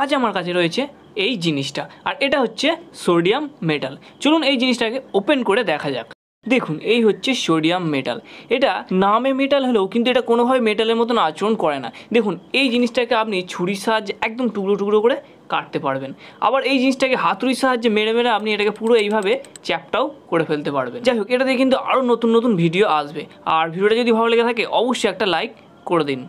আজ আমার কাছে রয়েছে এই জিনিসটা আর এটা হচ্ছে সোডিয়াম মেটাল চলুন এই জিনিসটাকে ওপেন করে দেখা যাক দেখুন এই হচ্ছে সোডিয়াম মেটাল এটা নামে মেটাল হলেও কিন্তু এটা কোনোভাবে মেটালের মতন আচরণ করে না দেখুন এই জিনিসটাকে আপনি ছুরির সাহায্যে একদম টুকরো টুকরো করে কাটতে পারবেন আবার এই জিনিসটাকে হাতুড়ির সাহায্যে মেরে মেরে আপনি এটাকে পুরো এইভাবে চ্যাপটাও করে ফেলতে পারবেন যাই হোক এটা দিয়ে কিন্তু আরও নতুন নতুন ভিডিও আসবে আর ভিডিওটা যদি ভালো লেগে থাকে অবশ্যই একটা লাইক করে দিন